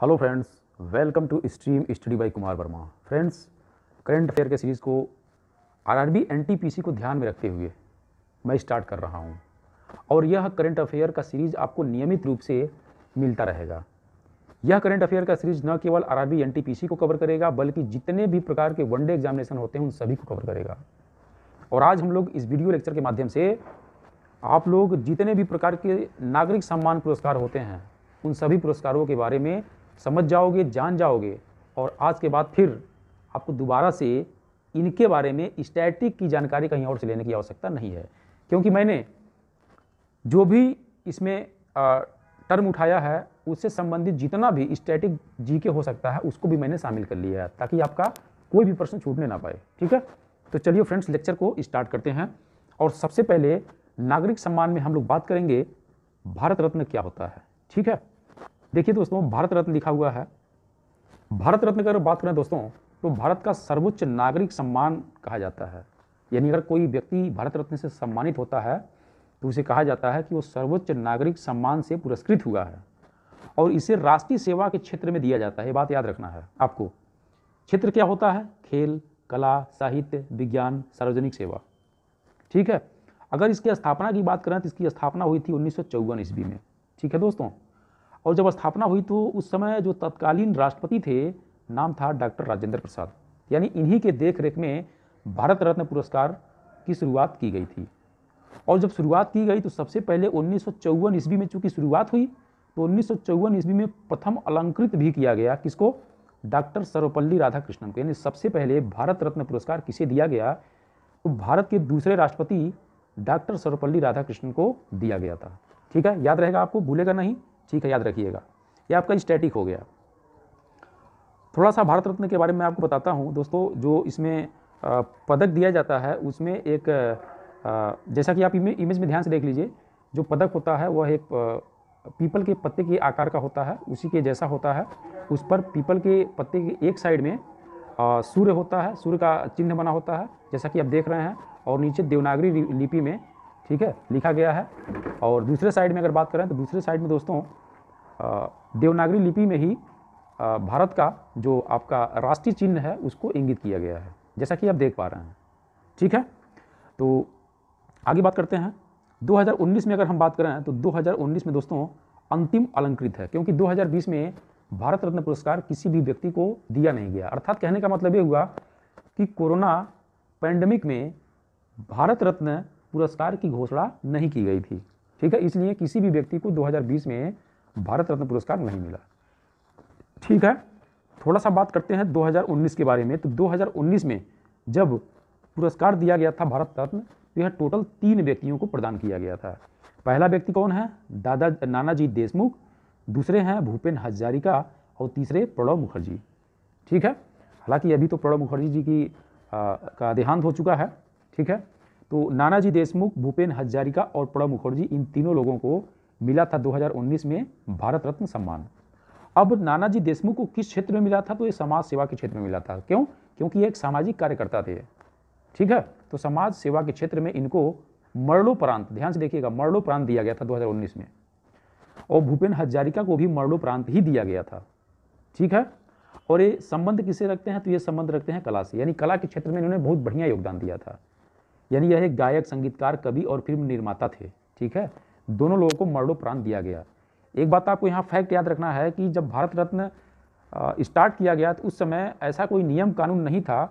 hello friends welcome to stream study by Kumar Verma friends current affair के series को RRB NTPC को ध्यान में रखते हुए मैं स्टार्ट कर रहा हूँ और यह करंट अफेयर का सीरीज़ आपको नियमित रूप से मिलता रहेगा यह करंट अफेयर का सीरीज न केवल आरआरबी एनटीपीसी को कवर करेगा बल्कि जितने भी प्रकार के वनडे एग्जामिनेशन होते हैं उन सभी को कवर करेगा और आज हम लोग इस वीडियो लेक्चर के माध्यम से आप लोग जितने भी प्रकार के नागरिक सम्मान पुरस्कार होते हैं उन सभी पुरस्कारों के बारे में समझ जाओगे जान जाओगे और आज के बाद फिर आपको दोबारा से इनके बारे में स्टैटिक की जानकारी कहीं और से लेने की आवश्यकता नहीं है क्योंकि मैंने जो भी इसमें टर्म उठाया है उससे संबंधित जितना भी स्टैटिक जी के हो सकता है उसको भी मैंने शामिल कर लिया है ताकि आपका कोई भी प्रश्न छूटने ना पाए ठीक है तो चलिए फ्रेंड्स लेक्चर को स्टार्ट करते हैं और सबसे पहले नागरिक सम्मान में हम लोग बात करेंगे भारत रत्न क्या होता है ठीक है देखिए दोस्तों भारत रत्न लिखा हुआ है भारत रत्न की अगर बात करें दोस्तों तो भारत का सर्वोच्च नागरिक सम्मान कहा जाता है यानी अगर कोई व्यक्ति भारत रत्न से सम्मानित होता है तो उसे कहा जाता है कि वो सर्वोच्च नागरिक सम्मान से पुरस्कृत हुआ है और इसे राष्ट्रीय सेवा के क्षेत्र में दिया जाता है ये बात याद रखना है आपको क्षेत्र क्या होता है खेल कला साहित्य विज्ञान सार्वजनिक सेवा ठीक है अगर इसकी स्थापना की बात करें तो इसकी स्थापना हुई थी उन्नीस सौ ईस्वी में ठीक है दोस्तों और जब स्थापना हुई तो उस समय जो तत्कालीन राष्ट्रपति थे नाम था डॉक्टर राजेंद्र प्रसाद यानी इन्हीं के देख रेख में भारत रत्न पुरस्कार की शुरुआत की गई थी और जब शुरुआत की गई तो सबसे पहले उन्नीस सौ ईस्वी में चूँकि शुरुआत हुई तो उन्नीस सौ ईस्वी में प्रथम अलंकृत भी किया गया किसको डॉक्टर सर्वपल्ली राधाकृष्णन को यानी सबसे पहले भारत रत्न पुरस्कार किसे दिया गया तो भारत के दूसरे राष्ट्रपति डॉक्टर सर्वपल्ली राधाकृष्णन को दिया गया था ठीक है याद रहेगा आपको भूलेगा नहीं ठीक है याद रखिएगा ये आपका स्टैटिक हो गया थोड़ा सा भारत रत्न के बारे में आपको बताता हूँ दोस्तों जो इसमें पदक दिया जाता है उसमें एक जैसा कि आप इमेज में ध्यान से देख लीजिए जो पदक होता है वह एक पीपल के पत्ते के आकार का होता है उसी के जैसा होता है उस पर पीपल के पत्ते के एक साइड में सूर्य होता है सूर्य का चिन्ह बना होता है जैसा कि आप देख रहे हैं और नीचे देवनागरी लिपि में ठीक है लिखा गया है और दूसरे साइड में अगर बात करें तो दूसरे साइड में दोस्तों देवनागरी लिपि में ही भारत का जो आपका राष्ट्रीय चिन्ह है उसको इंगित किया गया है जैसा कि आप देख पा रहे हैं ठीक है तो आगे बात करते हैं 2019 में अगर हम बात करें तो 2019 में दोस्तों अंतिम अलंकृत है क्योंकि 2020 में भारत रत्न पुरस्कार किसी भी व्यक्ति को दिया नहीं गया अर्थात कहने का मतलब ये हुआ कि कोरोना पैंडमिक में भारत रत्न पुरस्कार की घोषणा नहीं की गई थी ठीक है इसलिए किसी भी व्यक्ति को 2020 में भारत रत्न पुरस्कार नहीं मिला ठीक है थोड़ा सा बात करते हैं 2019 के बारे में तो 2019 में जब पुरस्कार दिया गया था भारत रत्न तो यह टोटल तीन व्यक्तियों को प्रदान किया गया था पहला व्यक्ति कौन है दादा नानाजी देशमुख दूसरे हैं भूपेन हजारिका और तीसरे प्रणब मुखर्जी ठीक है हालांकि अभी तो प्रणब मुखर्जी जी की आ, का देहांत हो चुका है ठीक है तो नानाजी देशमुख भूपेन हजारिका और प्रणब मुखर्जी इन तीनों लोगों को मिला था 2019 में भारत रत्न सम्मान अब नानाजी देशमुख को किस क्षेत्र में मिला था तो ये समाज सेवा के क्षेत्र में मिला था क्यों क्योंकि ये एक सामाजिक कार्यकर्ता थे ठीक है तो समाज सेवा के क्षेत्र में इनको मरणोपरांत ध्यान से देखिएगा मरणोपरांत दिया गया था 2019 में और भूपेन हजारिका को भी मरणोपरांत ही दिया गया था ठीक है और ये संबंध किसे रखते हैं तो ये संबंध रखते हैं कला से यानी कला के क्षेत्र में इन्होंने बहुत बढ़िया योगदान दिया था यानी यह एक गायक संगीतकार कवि और फिल्म निर्माता थे ठीक है दोनों लोगों को मरणोपरांत दिया गया एक बात आपको यहाँ फैक्ट याद रखना है कि जब भारत रत्न स्टार्ट किया गया तो उस समय ऐसा कोई नियम कानून नहीं था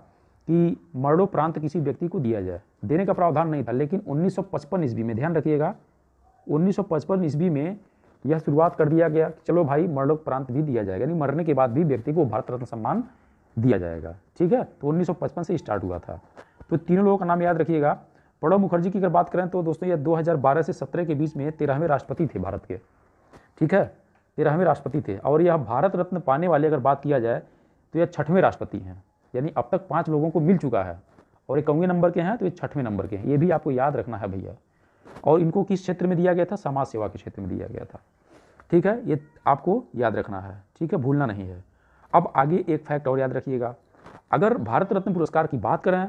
कि मरणोपरांत किसी व्यक्ति को दिया जाए देने का प्रावधान नहीं था लेकिन 1955 ईस्वी में ध्यान रखिएगा 1955 ईस्वी में यह शुरुआत कर दिया गया कि चलो भाई मरणोपरांत भी दिया जाएगा यानी मरने के बाद भी व्यक्ति को भारत रत्न सम्मान दिया जाएगा ठीक है तो 1955 से स्टार्ट हुआ था तो तीनों लोगों का नाम याद रखिएगा प्रणब मुखर्जी की अगर बात करें तो दोस्तों ये 2012 से 17 के बीच में तेरहवें राष्ट्रपति थे भारत के ठीक है तेरहवें राष्ट्रपति थे और यह भारत रत्न पाने वाले अगर बात किया जाए तो यह छठवें राष्ट्रपति हैं यानी अब तक पाँच लोगों को मिल चुका है और ये कौवे नंबर के हैं तो ये छठवें नंबर के हैं ये भी आपको याद रखना है भैया और इनको किस क्षेत्र में दिया गया था समाज सेवा के क्षेत्र में दिया गया था ठीक है ये आपको याद रखना है ठीक है भूलना नहीं है अब आगे एक फैक्ट और याद रखिएगा अगर भारत रत्न पुरस्कार की बात करें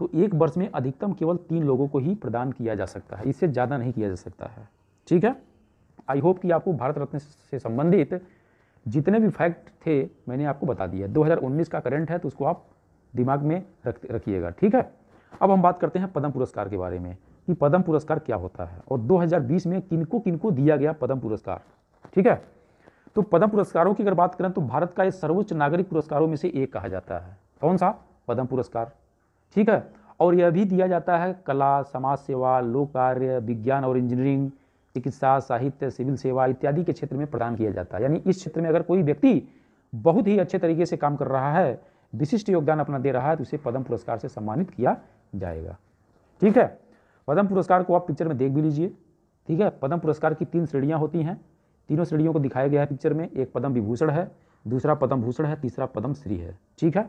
तो एक वर्ष में अधिकतम केवल तीन लोगों को ही प्रदान किया जा सकता है इससे ज़्यादा नहीं किया जा सकता है ठीक है आई होप कि आपको भारत रत्न से संबंधित जितने भी फैक्ट थे मैंने आपको बता दिया 2019 का करंट है तो उसको आप दिमाग में रख रखिएगा ठीक है अब हम बात करते हैं पद्म पुरस्कार के बारे में कि पद्म पुरस्कार क्या होता है और 2020 में किनको किनको दिया गया पद्म पुरस्कार ठीक है तो पद्म पुरस्कारों की अगर बात करें तो भारत का ये सर्वोच्च नागरिक पुरस्कारों में से एक कहा जाता है कौन सा पद्म पुरस्कार ठीक है और यह भी दिया जाता है कला समाज सेवा लोक कार्य विज्ञान और इंजीनियरिंग चिकित्सा साहित्य सिविल सेवा इत्यादि के क्षेत्र में प्रदान किया जाता है यानी इस क्षेत्र में अगर कोई व्यक्ति बहुत ही अच्छे तरीके से काम कर रहा है विशिष्ट योगदान अपना दे रहा है तो उसे पद्म पुरस्कार से सम्मानित किया जाएगा ठीक है पद्म पुरस्कार को आप पिक्चर में देख भी लीजिए ठीक है पद्म पुरस्कार की तीन श्रेणियाँ होती हैं तीनों श्रेणियों को दिखाया गया है पिक्चर में एक पद्म विभूषण है दूसरा पद्म भूषण है तीसरा पद्म श्री है ठीक है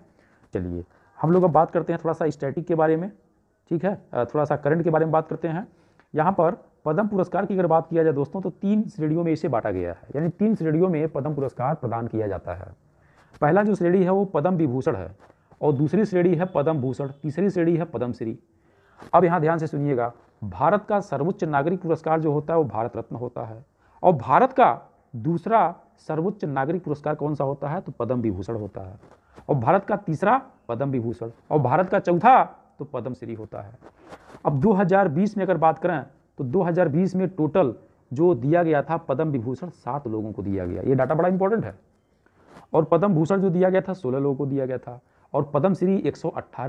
चलिए हम लोग अब बात करते हैं थोड़ा सा स्टैटिक के बारे में ठीक है थोड़ा सा करंट के बारे में बात करते हैं यहाँ पर पद्म पुरस्कार की अगर बात किया जाए दोस्तों तो तीन श्रेणियों में इसे बांटा गया है यानी तीन श्रेणियों में पद्म पुरस्कार प्रदान किया जाता है पहला जो श्रेणी है वो पद्म विभूषण है और दूसरी श्रेणी है पद्म भूषण तीसरी श्रेणी है पद्मश्री अब यहाँ ध्यान से सुनिएगा भारत का सर्वोच्च नागरिक पुरस्कार जो होता है वो भारत रत्न होता है और भारत का दूसरा सर्वोच्च नागरिक पुरस्कार कौन सा होता है तो पद्म विभूषण होता है और भारत का तीसरा पद्म विभूषण और भारत का चौथा तो पद्मश्री होता है अब 2020 में अगर बात करें तो 2020 में टोटल जो दिया गया था पद्म विभूषण सात लोगों को दिया गया ये डाटा बड़ा इंपॉर्टेंट है और पद्म भूषण जो दिया गया था सोलह लोगों को दिया गया था और पद्मश्री एक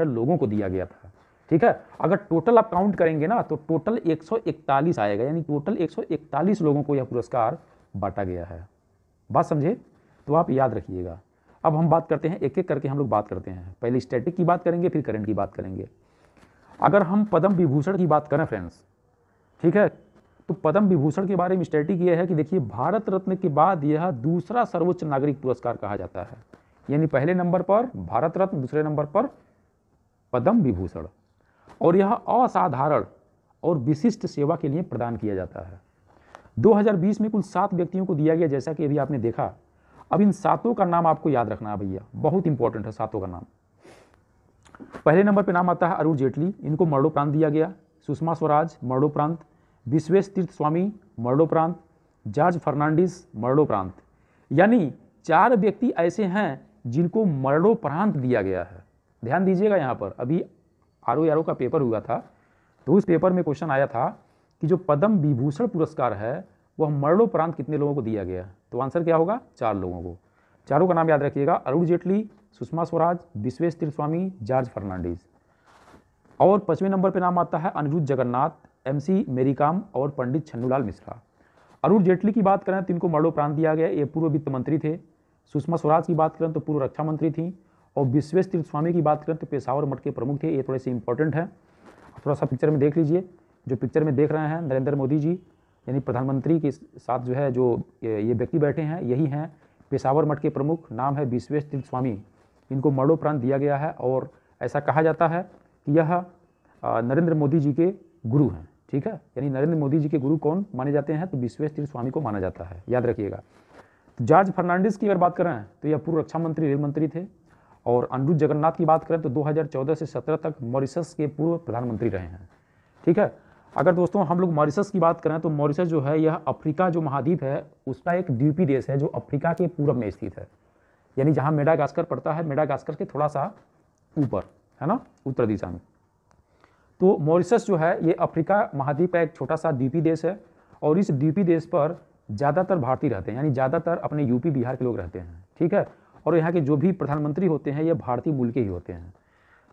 लोगों को दिया गया था ठीक है अगर टोटल आप काउंट करेंगे ना तो टोटल 141 आएगा यानी टोटल 141 लोगों को यह पुरस्कार बांटा गया है बात समझे तो आप याद रखिएगा अब हम बात करते हैं एक एक करके हम लोग बात करते हैं पहले स्टैटिक की बात करेंगे फिर करंट की बात करेंगे अगर हम पद्म विभूषण की बात करें फ्रेंड्स ठीक है तो पद्म विभूषण के बारे में स्टैटिक यह है कि देखिए भारत रत्न के बाद यह दूसरा सर्वोच्च नागरिक पुरस्कार कहा जाता है यानी पहले नंबर पर भारत रत्न दूसरे नंबर पर पद्म विभूषण और यह असाधारण और विशिष्ट सेवा के लिए प्रदान किया जाता है 2020 में कुल सात व्यक्तियों को दिया गया जैसा कि अभी आपने देखा अब इन सातों का नाम आपको याद रखना है भैया बहुत इंपॉर्टेंट है सातों का नाम पहले नंबर पे नाम आता है अरुण जेटली इनको मरणोपरांत दिया गया सुषमा स्वराज मरणोपरांत विश्वेश तीर्थ स्वामी मरणोपरांत जॉर्ज फर्नांडिस मरणोपरांत यानी चार व्यक्ति ऐसे हैं जिनको मरणोपरांत दिया गया है ध्यान दीजिएगा यहाँ पर अभी आर ओ का पेपर हुआ था तो उस पेपर में क्वेश्चन आया था कि जो पद्म विभूषण पुरस्कार है वह मरणोपरांत कितने लोगों को दिया गया तो आंसर क्या होगा चार लोगों को चारों का नाम याद रखिएगा अरुण जेटली सुषमा स्वराज विश्वेश तिरस्वामी जॉर्ज फर्नांडीज और पाँचवें नंबर पर नाम आता है अनिरुद्ध जगन्नाथ एम सी और पंडित छन्नूलाल मिश्रा अरुण जेटली की बात करें तो इनको मरणोपरांत दिया गया ये पूर्व वित्त मंत्री थे सुषमा स्वराज की बात करें तो पूर्व रक्षा मंत्री थी और विश्वेश तीर्थस्वामी की बात करें तो पेशावर मठ के प्रमुख थे ये थोड़े से इंपॉर्टेंट हैं थोड़ा सा पिक्चर में देख लीजिए जो पिक्चर में देख रहे हैं नरेंद्र मोदी जी यानी प्रधानमंत्री के साथ जो है जो ये व्यक्ति बैठे हैं यही हैं पेशावर मठ के प्रमुख नाम है विश्वेश स्वामी इनको मरणोपरांत दिया गया है और ऐसा कहा जाता है कि यह नरेंद्र मोदी जी के गुरु हैं ठीक है यानी नरेंद्र मोदी जी के गुरु कौन माने जाते हैं तो विश्वेश तीर्थ स्वामी को माना जाता है याद रखिएगा तो जॉर्ज फर्नांडिस की अगर बात करें तो यह पूर्व रक्षा मंत्री रेल मंत्री थे और अनुरुद्ध जगन्नाथ की बात करें तो 2014 से 17 तक मॉरिशस के पूर्व प्रधानमंत्री रहे हैं ठीक है अगर दोस्तों हम लोग मॉरिशस की बात करें तो मॉरिशस जो है यह अफ्रीका जो महाद्वीप है उसका एक द्वीपी देश है जो अफ्रीका के पूर्व में स्थित है यानी जहाँ मेडागास्कर पड़ता है मेडागास्कर के थोड़ा सा ऊपर है ना उत्तर दिशा में तो मॉरिशस जो है ये अफ्रीका महाद्वीप का एक छोटा सा द्वीपी देश है और इस द्वीपी देश पर ज़्यादातर भारतीय रहते हैं यानी ज़्यादातर अपने यूपी बिहार के लोग रहते हैं ठीक है और यहाँ के जो भी प्रधानमंत्री होते हैं ये भारतीय मूल के ही होते हैं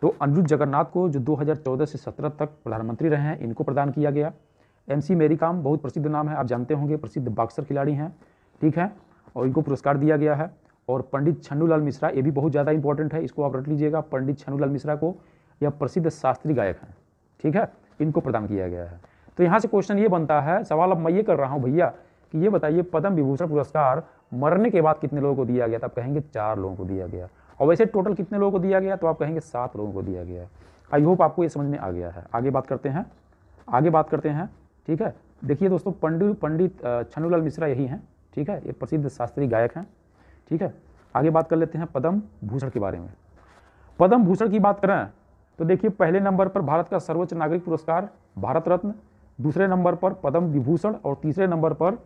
तो अनिरुद्ध जगन्नाथ को जो 2014 से 17 तक प्रधानमंत्री रहे हैं इनको प्रदान किया गया एम सी मेरी काम बहुत प्रसिद्ध नाम है आप जानते होंगे प्रसिद्ध बॉक्सर खिलाड़ी हैं ठीक है और इनको पुरस्कार दिया गया है और पंडित छन्नूलाल मिश्रा ये भी बहुत ज़्यादा इंपॉर्टेंट है इसको आप रट लीजिएगा पंडित छन्नूलाल मिश्रा को यह प्रसिद्ध शास्त्रीय गायक हैं ठीक है इनको प्रदान किया गया है तो यहाँ से क्वेश्चन ये बनता है सवाल अब मैं ये कर रहा हूँ भैया कि ये बताइए पद्म विभूषण पुरस्कार मरने के बाद कितने लोगों को दिया गया था आप कहेंगे चार लोगों को दिया गया और वैसे टोटल कितने लोगों को दिया गया तो आप कहेंगे सात लोगों को दिया गया है आई होप आपको ये समझ में आ गया है आगे बात करते हैं आगे बात करते हैं ठीक है देखिए दोस्तों पंडित पंडित छनूलाल मिश्रा यही हैं ठीक है ये प्रसिद्ध शास्त्रीय गायक हैं ठीक है आगे बात कर लेते हैं पद्म भूषण के बारे में पद्म भूषण की बात करें तो देखिए पहले नंबर पर भारत का सर्वोच्च नागरिक पुरस्कार भारत रत्न दूसरे नंबर पर पद्म विभूषण और तीसरे नंबर पर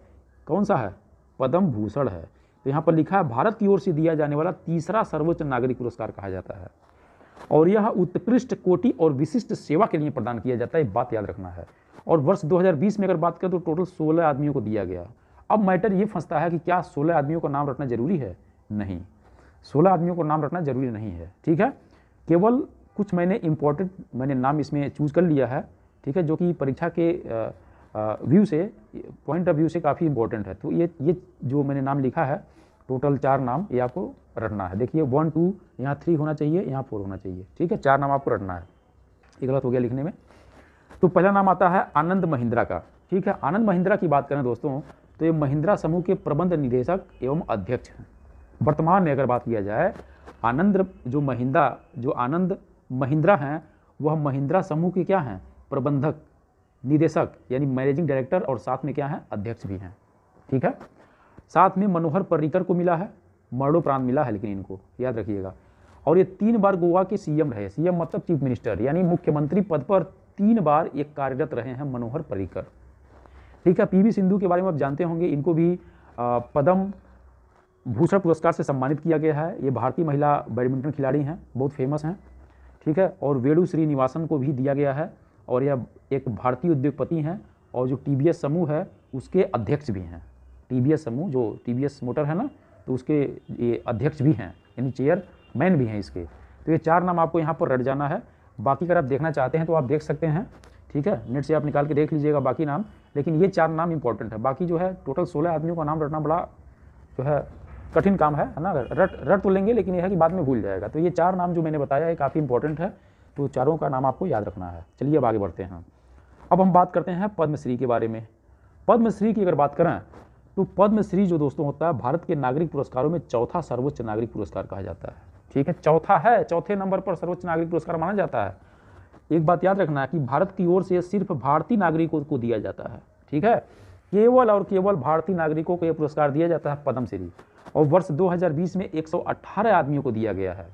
कौन सा है पद्म भूषण है तो यहाँ पर लिखा है भारत की ओर से दिया जाने वाला तीसरा सर्वोच्च नागरिक पुरस्कार कहा जाता है और यह उत्कृष्ट कोटि और विशिष्ट सेवा के लिए प्रदान किया जाता है बात याद रखना है और वर्ष 2020 में अगर बात करें तो टोटल 16 आदमियों को दिया गया अब मैटर ये फंसता है कि क्या 16 आदमियों का नाम रखना जरूरी है नहीं 16 आदमियों का नाम रखना जरूरी नहीं है ठीक है केवल कुछ मैंने इम्पोर्टेंट मैंने नाम इसमें चूज कर लिया है ठीक है जो कि परीक्षा के व्यू से पॉइंट ऑफ व्यू से काफ़ी इंपॉर्टेंट है तो ये ये जो मैंने नाम लिखा है टोटल चार नाम ये आपको रटना है देखिए वन टू यहाँ थ्री होना चाहिए यहाँ फोर होना चाहिए ठीक है चार नाम आपको रटना है ये गलत हो गया लिखने में तो पहला नाम आता है आनंद महिंद्रा का ठीक है आनंद महिंद्रा की बात करें दोस्तों तो ये महिंद्रा समूह के प्रबंध निदेशक एवं अध्यक्ष हैं वर्तमान में अगर बात किया जाए आनंद जो महिंदा जो आनंद महिंद्रा हैं वह महिंद्रा समूह के क्या हैं प्रबंधक निदेशक यानी मैनेजिंग डायरेक्टर और साथ में क्या है अध्यक्ष भी हैं ठीक है साथ में मनोहर पर्रिकर को मिला है मरणोपरांत मिला है लेकिन इनको याद रखिएगा और ये तीन बार गोवा के सीएम रहे सीएम मतलब चीफ मिनिस्टर यानी मुख्यमंत्री पद पर तीन बार ये कार्यरत रहे हैं मनोहर पर्रिकर ठीक है पीवी सिंधु के बारे में आप जानते होंगे इनको भी पद्म भूषण पुरस्कार से सम्मानित किया गया है ये भारतीय महिला बैडमिंटन खिलाड़ी हैं बहुत फेमस हैं ठीक है और वेणु श्रीनिवासन को भी दिया गया है और यह एक भारतीय उद्योगपति हैं और जो टी समूह है उसके अध्यक्ष भी हैं टी समूह जो टी मोटर है ना तो उसके ये अध्यक्ष भी हैं यानी चेयरमैन भी हैं इसके तो ये चार नाम आपको यहाँ पर रट जाना है बाकी अगर आप देखना चाहते हैं तो आप देख सकते हैं ठीक है नेट से आप निकाल के देख लीजिएगा बाकी नाम लेकिन ये चार नाम इंपॉर्टेंट है बाकी जो है टोटल सोलह आदमियों का नाम रटना बड़ा जो है कठिन काम है ना रट रट तो लेंगे लेकिन यह है कि बाद में भूल जाएगा तो ये चार नाम जो मैंने बताया है काफ़ी इंपॉर्टेंट है तो चारों का नाम आपको याद रखना है चलिए अब आगे बढ़ते हैं अब हम बात करते हैं पद्मश्री के बारे में पद्मश्री की अगर बात करें तो पद्मश्री जो दोस्तों होता है भारत के नागरिक पुरस्कारों में चौथा सर्वोच्च नागरिक पुरस्कार कहा जाता है ठीक है चौथा है चौथे नंबर पर सर्वोच्च नागरिक पुरस्कार माना जाता है एक बात याद रखना है कि भारत की ओर से सिर्फ भारतीय नागरिकों को दिया जाता है ठीक है केवल और केवल भारतीय नागरिकों को यह पुरस्कार दिया जाता है पद्मश्री और वर्ष 2020 में 118 आदमियों को दिया गया है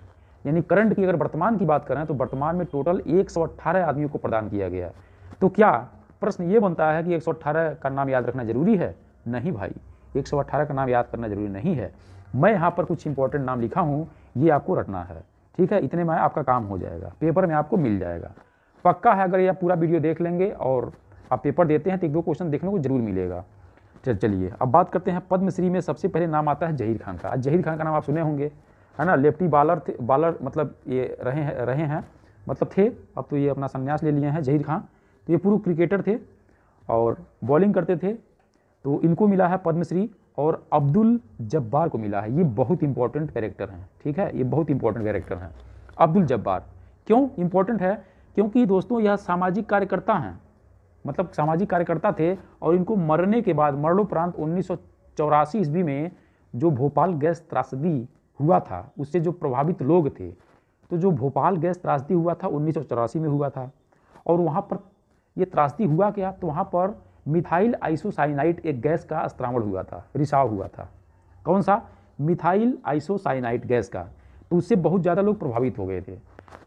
यानी करंट की अगर वर्तमान की बात करें तो वर्तमान में टोटल 118 आदमियों को प्रदान किया गया है तो क्या प्रश्न ये बनता है कि 118 का नाम याद रखना जरूरी है नहीं भाई 118 का नाम याद करना जरूरी नहीं है मैं यहाँ पर कुछ इंपॉर्टेंट नाम लिखा हूँ ये आपको रटना है ठीक है इतने में आपका काम हो जाएगा पेपर में आपको मिल जाएगा पक्का है अगर ये आप पूरा वीडियो देख लेंगे और आप पेपर देते हैं तो एक दो क्वेश्चन देखने को जरूर मिलेगा चलिए अब बात करते हैं पद्मश्री में सबसे पहले नाम आता है जहीर खान का जहीर खान का नाम आप सुने होंगे है ना लेफ्टी बॉलर थे बॉलर मतलब ये रहे हैं रहे हैं मतलब थे अब तो ये अपना संन्यास ले लिए हैं जहीर खान तो ये पूर्व क्रिकेटर थे और बॉलिंग करते थे तो इनको मिला है पद्मश्री और अब्दुल जब्बार को मिला है ये बहुत इंपॉर्टेंट कैरेक्टर हैं ठीक है ये बहुत इंपॉर्टेंट कैरेक्टर हैं अब्दुल जब्बार क्यों इंपॉर्टेंट है क्योंकि दोस्तों यह सामाजिक कार्यकर्ता हैं मतलब सामाजिक कार्यकर्ता थे और इनको मरने के बाद मरणोपरांत उन्नीस सौ ईस्वी में जो भोपाल गैस त्रासदी हुआ था उससे जो प्रभावित लोग थे तो जो भोपाल गैस त्रासदी हुआ था उन्नीस में हुआ था और वहाँ पर ये त्रासदी हुआ क्या तो वहाँ पर मिथाइल आइसोसाइनाइट एक गैस का अस्त्रावण हुआ था रिसाव हुआ था कौन सा मिथाइल आइसोसाइनाइट गैस का तो उससे बहुत ज़्यादा लोग प्रभावित हो गए थे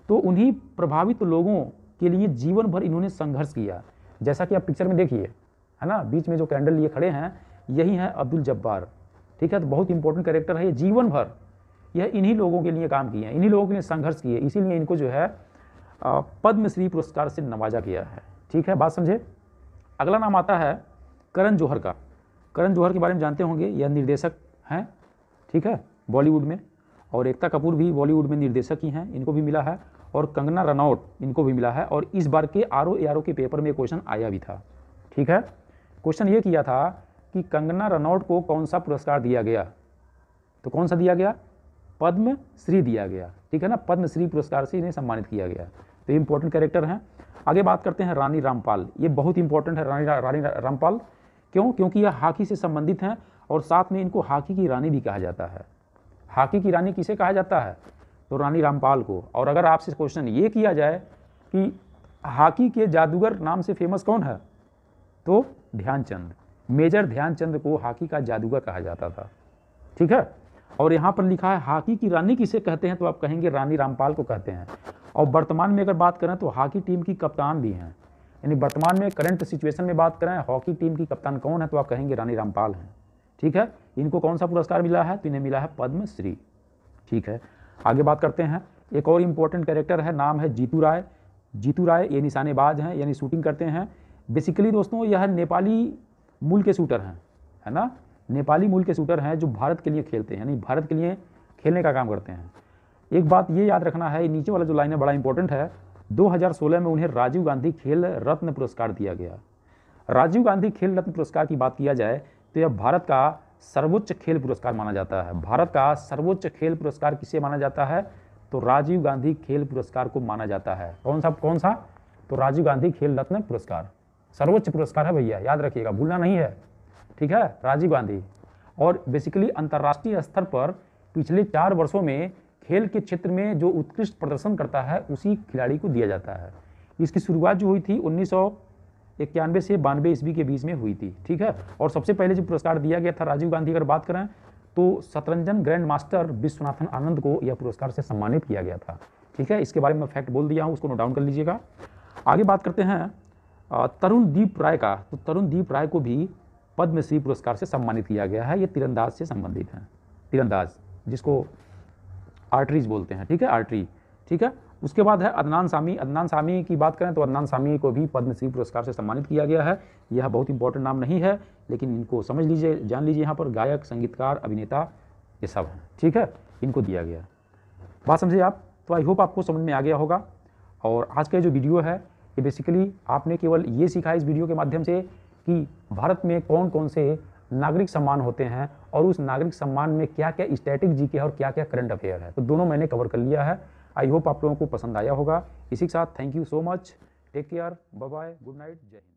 तो उन्हीं प्रभावित लोगों के लिए जीवन भर इन्होंने संघर्ष किया जैसा कि आप पिक्चर में देखिए है ना बीच में जो कैंडल लिए खड़े हैं यही हैं अब्दुल जब्बार ठीक है तो बहुत इंपॉर्टेंट कैरेक्टर है ये जीवन भर यह इन्हीं लोगों के लिए काम किए हैं इन्हीं लोगों के लिए संघर्ष किए इसीलिए इनको जो है पद्मश्री पुरस्कार से नवाजा गया है ठीक है बात समझे अगला नाम आता है करण जौहर का करण जौहर के बारे में जानते होंगे यह निर्देशक हैं ठीक है बॉलीवुड में और एकता कपूर भी बॉलीवुड में निर्देशक ही हैं इनको भी मिला है और कंगना रनौट इनको भी मिला है और इस बार के आर ओ ए के पेपर में क्वेश्चन आया भी था ठीक है क्वेश्चन ये किया था कि कंगना रनौट को कौन सा पुरस्कार दिया गया तो कौन सा दिया गया पद्मश्री दिया गया ठीक है ना पद्मश्री पुरस्कार से इन्हें सम्मानित किया गया तो इंपॉर्टेंट कैरेक्टर हैं आगे बात करते हैं रानी रामपाल ये बहुत इंपॉर्टेंट है रानी रा, रानी रा, रामपाल क्यों क्योंकि यह हाकी से संबंधित हैं और साथ में इनको हॉकी की रानी भी कहा जाता है हॉकी की रानी किसे कहा जाता है तो रानी रामपाल को और अगर आपसे क्वेश्चन ये किया जाए कि हॉकी के जादूगर नाम से फेमस कौन है तो ध्यानचंद मेजर ध्यानचंद को हॉकी का जादूगर कहा जाता था ठीक है और यहाँ पर लिखा है हॉकी की रानी किसे कहते हैं तो आप कहेंगे रानी रामपाल को कहते हैं और वर्तमान में अगर बात करें तो हॉकी टीम की कप्तान भी हैं यानी वर्तमान में करंट सिचुएशन में बात करें हॉकी टीम की कप्तान कौन है तो आप कहेंगे रानी रामपाल हैं ठीक है इनको कौन सा पुरस्कार मिला है तो इन्हें मिला है पद्मश्री ठीक है आगे बात करते हैं एक और इम्पोर्टेंट कैरेक्टर है नाम है जीतू राय जीतू राय ये निशानेबाज हैं यानी शूटिंग करते हैं बेसिकली दोस्तों यह नेपाली मूल के शूटर हैं है ना नेपाली मूल के शूटर हैं जो भारत के लिए खेलते हैं यानी भारत के लिए खेलने का काम करते हैं एक बात ये याद रखना है नीचे वाला जो लाइन है बड़ा इंपॉर्टेंट है 2016 में उन्हें राजीव गांधी खेल रत्न पुरस्कार दिया गया राजीव गांधी खेल रत्न पुरस्कार की बात किया जाए तो यह भारत का सर्वोच्च खेल पुरस्कार माना जाता है भारत का सर्वोच्च खेल पुरस्कार किसे माना जाता है तो राजीव गांधी खेल पुरस्कार को माना जाता है कौन सा कौन सा तो राजीव गांधी खेल रत्न पुरस्कार सर्वोच्च पुरस्कार है भैया याद रखिएगा भूलना नहीं है ठीक है राजीव गांधी और बेसिकली अंतर्राष्ट्रीय स्तर पर पिछले चार वर्षों में खेल के क्षेत्र में जो उत्कृष्ट प्रदर्शन करता है उसी खिलाड़ी को दिया जाता है इसकी शुरुआत जो हुई थी उन्नीस इक्यानवे से बानवे ईस्वी के बीच में हुई थी ठीक है और सबसे पहले जो पुरस्कार दिया गया था राजीव गांधी अगर बात करें तो शतरंजन ग्रैंड मास्टर विश्वनाथन आनंद को यह पुरस्कार से सम्मानित किया गया था ठीक है इसके बारे में फैक्ट बोल दिया हूँ उसको नोट डाउन कर लीजिएगा आगे बात करते हैं तरुणदीप राय का तो तरुण दीप राय को भी पद्मश्री पुरस्कार से सम्मानित किया गया है ये तीरंदाज से संबंधित है तीरंदाज जिसको आर्टरीज बोलते हैं ठीक है आर्टरी ठीक है उसके बाद है अदनान सामी अदनान सामी की बात करें तो अदनान सामी को भी पद्मश्री पुरस्कार से सम्मानित किया गया है यह बहुत इंपॉर्टेंट नाम नहीं है लेकिन इनको समझ लीजिए जान लीजिए यहाँ पर गायक संगीतकार अभिनेता ये सब हैं ठीक है इनको दिया गया बात समझिए आप तो आई होप आपको समझ में आ गया होगा और आज का जो वीडियो है ये बेसिकली आपने केवल ये सीखा इस वीडियो के माध्यम से कि भारत में कौन कौन से नागरिक सम्मान होते हैं और उस नागरिक सम्मान में क्या क्या स्टैटिक जी के है और क्या क्या करंट अफेयर है तो दोनों मैंने कवर कर लिया है आई होप आप लोगों को पसंद आया होगा इसी के साथ thank you so much take care bye bye good night जय